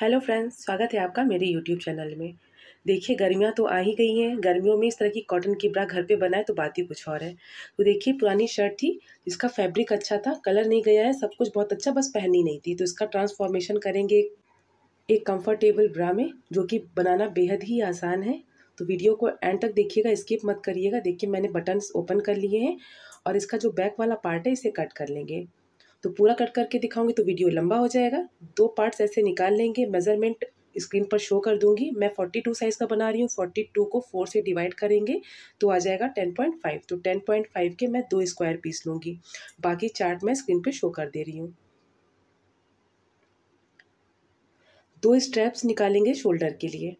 hello friends स्वागत है आपका मेरे यूट्यूब चैनल में देखिए गर्मियाँ तो आ ही गई हैं गर्मियों में इस तरह की कॉटन की ब्रा घर पे बनाए तो बात ही कुछ और है तो देखिए पुरानी शर्ट थी जिसका फैब्रिक अच्छा था कलर नहीं गया है सब कुछ बहुत अच्छा बस पहननी नहीं थी तो इसका ट्रांसफॉर्मेशन करेंगे एक कम्फर्टेबल ब्रा में जो कि बनाना बेहद ही आसान है तो वीडियो को एंड तक देखिएगा स्किप मत करिएगा देखिए मैंने बटन्स ओपन कर लिए हैं और इसका जो बैक वाला पार्ट है इसे कट कर लेंगे तो पूरा कट करके दिखाऊंगी तो वीडियो लंबा हो जाएगा दो पार्ट्स ऐसे निकाल लेंगे मेज़रमेंट स्क्रीन पर शो कर दूंगी मैं 42 साइज़ का बना रही हूँ 42 को फोर से डिवाइड करेंगे तो आ जाएगा 10.5 तो 10.5 के मैं दो स्क्वायर पीस लूँगी बाकी चार्ट मैं स्क्रीन पर शो कर दे रही हूँ दो स्ट्रैप्स निकालेंगे शोल्डर के लिए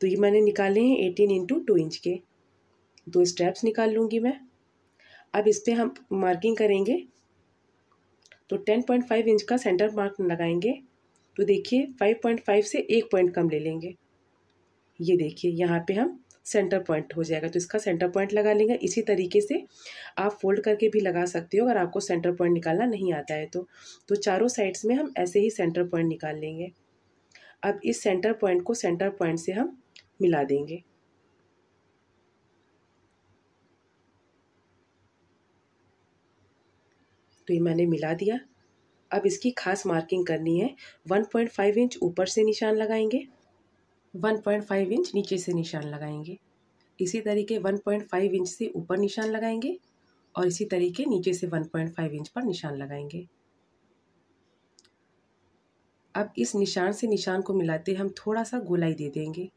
तो ये मैंने निकाले हैं एटीन इंटू टू इंच के दो स्टेप्स निकाल लूँगी मैं अब इस पर हम मार्किंग करेंगे तो टेन पॉइंट फाइव इंच का सेंटर मार्क लगाएंगे तो देखिए फाइव पॉइंट फाइव से एक पॉइंट कम ले लेंगे ये देखिए यहाँ पे हम सेंटर पॉइंट हो जाएगा तो इसका सेंटर पॉइंट लगा लेंगे इसी तरीके से आप फोल्ड करके भी लगा सकते हो अगर आपको सेंटर पॉइंट निकालना नहीं आता है तो तो चारों साइड्स में हम ऐसे ही सेंटर पॉइंट निकाल लेंगे अब इस सेंटर पॉइंट को सेंटर पॉइंट से हम मिला देंगे तो ये मैंने मिला दिया अब इसकी खास मार्किंग करनी है 1.5 इंच ऊपर से निशान लगाएंगे 1.5 इंच नीचे से निशान लगाएंगे इसी तरीके 1.5 इंच से ऊपर निशान लगाएंगे और इसी तरीके नीचे से 1.5 इंच पर निशान लगाएंगे अब इस निशान से निशान को मिलाते हम थोड़ा सा गोलाई दे देंगे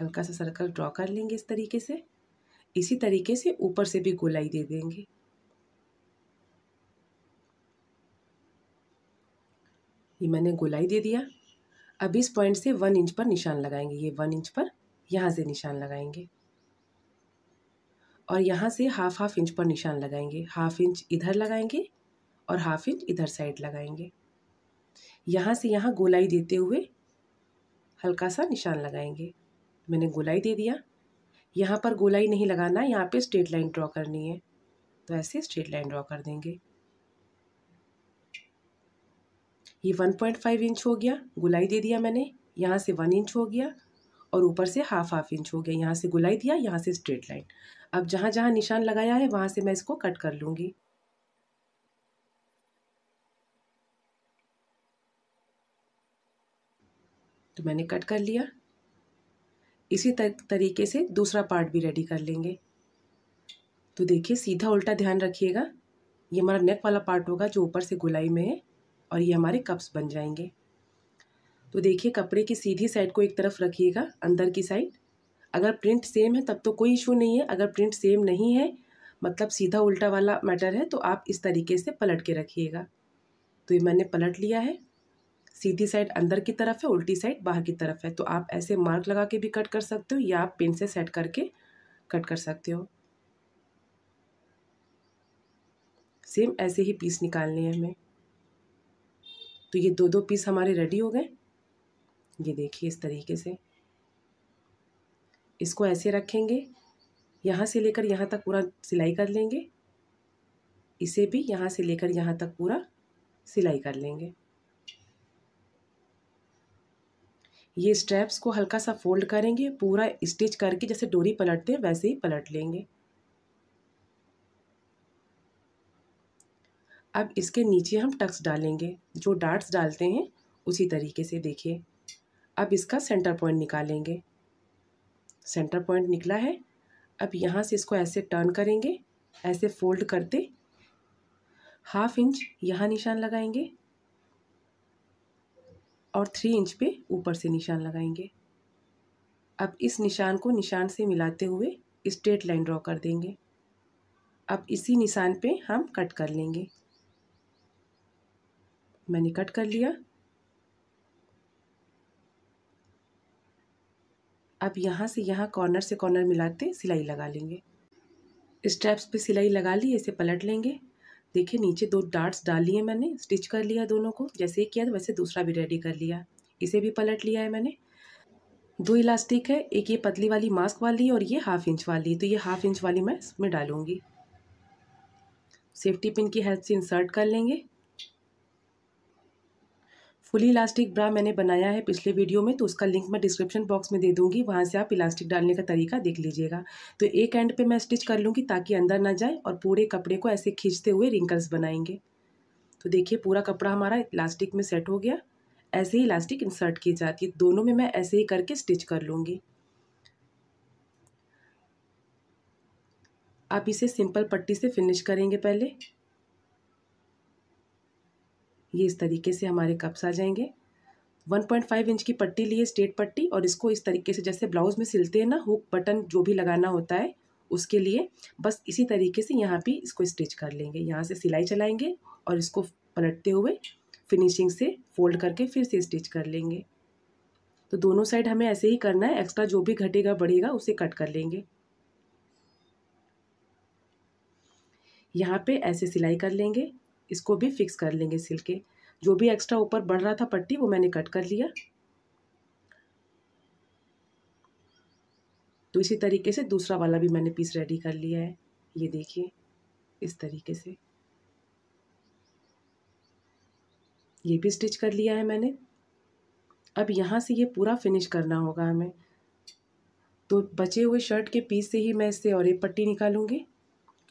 हल्का सा सर्कल ड्रॉ कर लेंगे इस तरीके से इसी तरीके से ऊपर से भी गोलाई दे देंगे ये मैंने गोलाई दे दिया अब इस पॉइंट से वन इंच पर निशान लगाएंगे ये वन इंच पर यहाँ से निशान लगाएंगे और यहाँ से हाफ हाफ इंच पर निशान लगाएंगे हाफ इंच इधर लगाएंगे और हाफ इंच इधर साइड लगाएंगे यहाँ से यहाँ गोलाई देते हुए हल्का सा निशान लगाएंगे मैंने गोलाई दे दिया यहाँ पर गोलाई नहीं लगाना यहाँ पे स्ट्रेट लाइन ड्रॉ करनी है तो ऐसे स्ट्रेट लाइन ड्रॉ कर देंगे ये वन पॉइंट फाइव इंच हो गया गुलाई दे दिया मैंने यहाँ से वन इंच हो गया और ऊपर से हाफ हाफ इंच हो गया यहाँ से गुलाई दिया यहाँ से स्ट्रेट लाइन अब जहाँ जहाँ निशान लगाया है वहाँ से मैं इसको कट कर लूँगी तो मैंने कट कर लिया इसी तरीके से दूसरा पार्ट भी रेडी कर लेंगे तो देखिए सीधा उल्टा ध्यान रखिएगा ये हमारा नेक वाला पार्ट होगा जो ऊपर से गुलाई में है और ये हमारे कप्स बन जाएंगे तो देखिए कपड़े की सीधी साइड को एक तरफ रखिएगा अंदर की साइड अगर प्रिंट सेम है तब तो कोई इशू नहीं है अगर प्रिंट सेम नहीं है मतलब सीधा उल्टा वाला मैटर है तो आप इस तरीके से पलट के रखिएगा तो ये मैंने पलट लिया है सीधी साइड अंदर की तरफ है उल्टी साइड बाहर की तरफ है तो आप ऐसे मार्क लगा के भी कट कर सकते हो या आप पेन से सेट करके कट कर सकते हो सेम ऐसे ही पीस निकालने हैं हमें तो ये दो दो पीस हमारे रेडी हो गए ये देखिए इस तरीके से इसको ऐसे रखेंगे यहाँ से लेकर यहाँ तक पूरा सिलाई कर लेंगे इसे भी यहाँ से लेकर यहाँ तक पूरा सिलाई कर लेंगे ये स्ट्रैप्स को हल्का सा फोल्ड करेंगे पूरा स्टिच करके जैसे डोरी पलटते हैं वैसे ही पलट लेंगे अब इसके नीचे हम टक्स डालेंगे जो डार्ट्स डालते हैं उसी तरीके से देखिए अब इसका सेंटर पॉइंट निकालेंगे सेंटर पॉइंट निकला है अब यहाँ से इसको ऐसे टर्न करेंगे ऐसे फोल्ड करते हाफ इंच यहाँ निशान लगाएंगे और थ्री इंच पे ऊपर से निशान लगाएंगे अब इस निशान को निशान से मिलाते हुए स्ट्रेट लाइन ड्रॉ कर देंगे अब इसी निशान पे हम कट कर लेंगे मैंने कट कर लिया अब यहाँ से यहाँ कॉर्नर से कॉर्नर मिलाते सिलाई लगा लेंगे स्ट्रैप्स पे सिलाई लगा ली इसे पलट लेंगे देखिए नीचे दो डार्ट्स डाल लिए मैंने स्टिच कर लिया दोनों को जैसे एक किया वैसे दूसरा भी रेडी कर लिया इसे भी पलट लिया है मैंने दो इलास्टिक है एक ये पतली वाली मास्क वाली और ये हाफ इंच वाली तो ये हाफ इंच वाली मैं इसमें डालूँगी सेफ्टी पिन की हेल्प से इंसर्ट कर लेंगे फुली इलास्टिक ब्रा मैंने बनाया है पिछले वीडियो में तो उसका लिंक मैं डिस्क्रिप्शन बॉक्स में दे दूंगी वहाँ से आप इलास्टिक डालने का तरीका देख लीजिएगा तो एक एंड पे मैं स्टिच कर लूँगी ताकि अंदर ना जाए और पूरे कपड़े को ऐसे खींचते हुए रिंकल्स बनाएंगे तो देखिए पूरा कपड़ा हमारा इलास्टिक में सेट हो गया ऐसे ही इलास्टिक इंसर्ट की जाती है दोनों में मैं ऐसे ही करके स्टिच कर लूँगी आप इसे सिंपल पट्टी से फिनिश करेंगे पहले ये इस तरीके से हमारे कप्स आ जाएंगे 1.5 इंच की पट्टी लिए स्ट्रेट पट्टी और इसको इस तरीके से जैसे ब्लाउज़ में सिलते हैं ना हुक बटन जो भी लगाना होता है उसके लिए बस इसी तरीके से यहाँ भी इसको स्टिच कर लेंगे यहाँ से सिलाई चलाएंगे और इसको पलटते हुए फिनिशिंग से फोल्ड करके फिर से स्टिच कर लेंगे तो दोनों साइड हमें ऐसे ही करना है एक्स्ट्रा जो भी घटेगा बढ़ेगा उसे कट कर लेंगे यहाँ पे ऐसे सिलाई कर लेंगे इसको भी फिक्स कर लेंगे सिल के जो भी एक्स्ट्रा ऊपर बढ़ रहा था पट्टी वो मैंने कट कर लिया तो इसी तरीके से दूसरा वाला भी मैंने पीस रेडी कर लिया है ये देखिए इस तरीके से ये भी स्टिच कर लिया है मैंने अब यहाँ से ये पूरा फिनिश करना होगा हमें तो बचे हुए शर्ट के पीस से ही मैं इससे और एक पट्टी निकालूंगी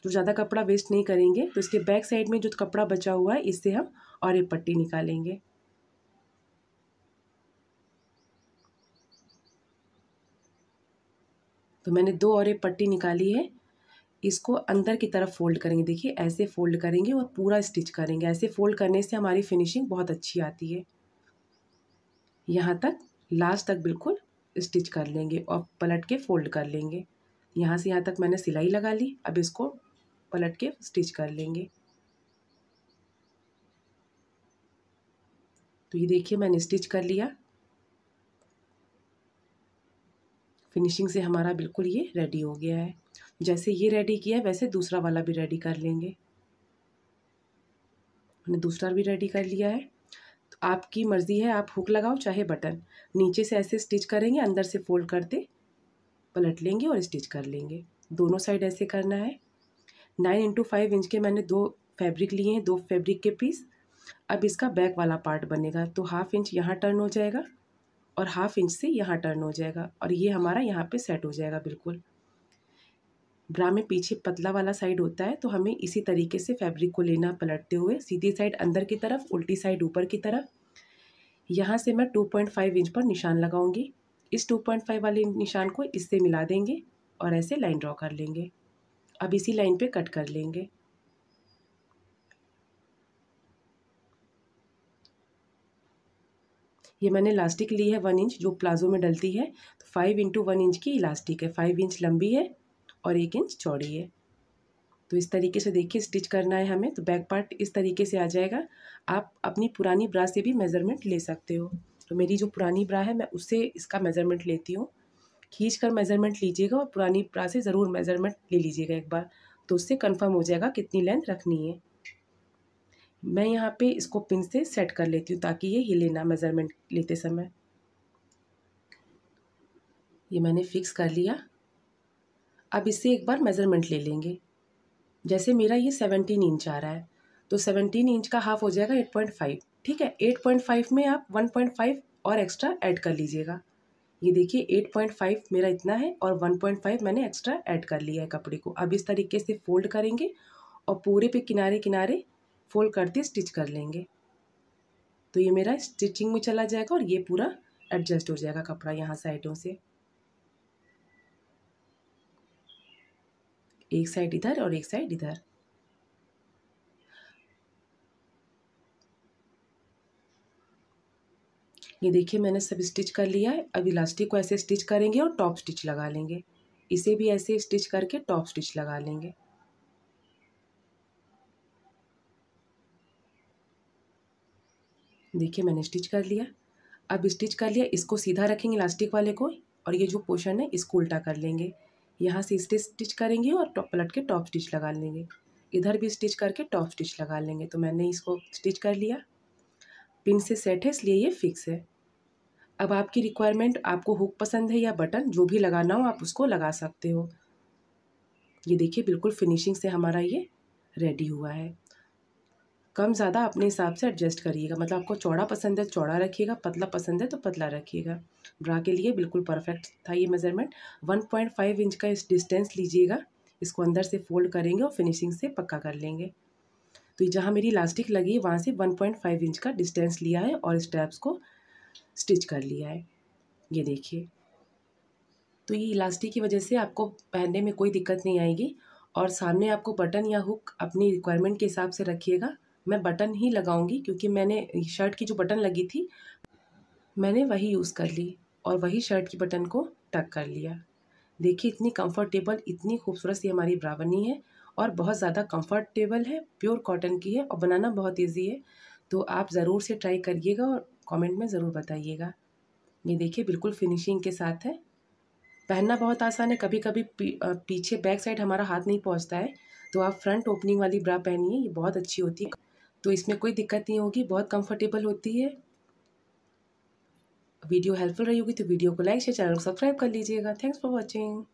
तो ज़्यादा कपड़ा वेस्ट नहीं करेंगे तो इसके बैक साइड में जो कपड़ा बचा हुआ है इससे हम और एक पट्टी निकालेंगे तो मैंने दो और एक पट्टी निकाली है इसको अंदर की तरफ फोल्ड करेंगे देखिए ऐसे फोल्ड करेंगे और पूरा स्टिच करेंगे ऐसे फोल्ड करने से हमारी फिनिशिंग बहुत अच्छी आती है यहाँ तक लास्ट तक बिल्कुल स्टिच कर लेंगे और पलट के फोल्ड कर लेंगे यहाँ से यहाँ तक मैंने सिलाई लगा ली अब इसको पलट के स्टिच कर लेंगे तो ये देखिए मैंने स्टिच कर लिया फिनिशिंग से हमारा बिल्कुल ये रेडी हो गया है जैसे ये रेडी किया वैसे दूसरा वाला भी रेडी कर लेंगे मैंने दूसरा भी रेडी कर लिया है तो आपकी मर्ज़ी है आप हुक लगाओ चाहे बटन नीचे से ऐसे स्टिच करेंगे अंदर से फोल्ड करते पलट लेंगे और स्टिच कर लेंगे दोनों साइड ऐसे करना है नाइन इंटू फाइव इंच के मैंने दो फैब्रिक लिए हैं दो फैब्रिक के पीस अब इसका बैक वाला पार्ट बनेगा तो हाफ इंच यहाँ टर्न हो जाएगा और हाफ इंच से यहाँ टर्न हो जाएगा और ये हमारा यहाँ पे सेट हो जाएगा बिल्कुल ब्रा में पीछे पतला वाला साइड होता है तो हमें इसी तरीके से फैब्रिक को लेना पलटते हुए सीधी साइड अंदर की तरफ उल्टी साइड ऊपर की तरफ यहाँ से मैं टू पॉइंट फाइव इंच पर निशान लगाऊंगी इस टू पॉइंट फाइव वाले निशान को इससे मिला देंगे और ऐसे लाइन ड्रॉ कर लेंगे अब इसी लाइन पे कट कर लेंगे ये मैंने इलास्टिक ली है वन इंच जो प्लाजो में डलती है तो फाइव इंटू वन इंच की इलास्टिक है फाइव इंच लंबी है और एक इंच चौड़ी है तो इस तरीके से देखिए स्टिच करना है हमें तो बैक पार्ट इस तरीके से आ जाएगा आप अपनी पुरानी ब्रा से भी मेज़रमेंट ले सकते हो तो मेरी जो पुरानी ब्रा है मैं उससे इसका मेज़रमेंट लेती हूँ खींच कर मेज़रमेंट लीजिएगा और पुरानी प्रा से ज़रूर मेज़रमेंट ले लीजिएगा एक बार तो उससे कंफर्म हो जाएगा कितनी लेंथ रखनी है मैं यहाँ पे इसको पिन से सेट कर लेती हूँ ताकि ये हिले ना मेज़रमेंट लेते समय ये मैंने फिक्स कर लिया अब इससे एक बार मेज़रमेंट ले लेंगे जैसे मेरा ये सेवनटीन इंच आ रहा है तो सेवनटीन इंच का हाफ हो जाएगा एट पॉइंट फाइव ठीक है एट पॉइंट फाइव में आप वन पॉइंट फाइव और एक्स्ट्रा ऐड कर लीजिएगा ये देखिए 8.5 मेरा इतना है और 1.5 मैंने एक्स्ट्रा ऐड कर लिया है कपड़े को अब इस तरीके से फोल्ड करेंगे और पूरे पे किनारे किनारे फोल्ड करते स्टिच कर लेंगे तो ये मेरा स्टिचिंग में चला जाएगा और ये पूरा एडजस्ट हो जाएगा कपड़ा यहाँ साइडों से एक साइड इधर और एक साइड इधर ये देखिए मैंने सब स्टिच कर लिया है अब इलास्टिक को ऐसे स्टिच करेंगे और टॉप स्टिच लगा लेंगे इसे भी ऐसे स्टिच करके टॉप स्टिच लगा लेंगे देखिए मैंने स्टिच कर लिया अब स्टिच कर लिया इसको सीधा रखेंगे इलास्टिक वाले को और ये जो पोर्शन है इसको उल्टा कर लेंगे यहाँ से स्टिच स्टिच करेंगे और टॉप पलट के टॉप स्टिच लगा लेंगे इधर भी स्टिच करके टॉप स्टिच लगा लेंगे तो मैंने इसको स्टिच कर लिया पिन से सेट है इसलिए ये फिक्स है अब आपकी रिक्वायरमेंट आपको हुक पसंद है या बटन जो भी लगाना हो आप उसको लगा सकते हो ये देखिए बिल्कुल फिनिशिंग से हमारा ये रेडी हुआ है कम ज़्यादा अपने हिसाब से एडजस्ट करिएगा मतलब आपको चौड़ा पसंद है चौड़ा रखिएगा पतला पसंद है तो पतला रखिएगा ब्रा के लिए बिल्कुल परफेक्ट था ये मेज़रमेंट 1.5 इंच का इस डिस्टेंस लीजिएगा इसको अंदर से फोल्ड करेंगे और फिनिशिंग से पक्का कर लेंगे तो जहाँ मेरी इलास्टिक लगी है वहाँ से 1.5 इंच का डिस्टेंस लिया है और स्टेप्स को स्टिच कर लिया है ये देखिए तो ये इलास्टिक की वजह से आपको पहनने में कोई दिक्कत नहीं आएगी और सामने आपको बटन या हुक अपनी रिक्वायरमेंट के हिसाब से रखिएगा मैं बटन ही लगाऊंगी क्योंकि मैंने शर्ट की जो बटन लगी थी मैंने वही यूज़ कर ली और वही शर्ट की बटन को टक कर लिया देखिए इतनी कंफर्टेबल इतनी खूबसूरत सी हमारी ब्रावनी है और बहुत ज़्यादा कंफर्टेबल है प्योर कॉटन की है और बनाना बहुत ईजी है तो आप ज़रूर से ट्राई करिएगा और कमेंट में ज़रूर बताइएगा ये देखिए बिल्कुल फिनिशिंग के साथ है पहनना बहुत आसान है कभी कभी पी, पीछे बैक साइड हमारा हाथ नहीं पहुँचता है तो आप फ्रंट ओपनिंग वाली ब्रा पहनिए ये बहुत अच्छी होती है तो इसमें कोई दिक्कत नहीं होगी बहुत कम्फर्टेबल होती है वीडियो हेल्पफुल रही होगी तो वीडियो को लाइक शेयर चैनल को सब्सक्राइब कर लीजिएगा थैंक्स फॉर वॉचिंग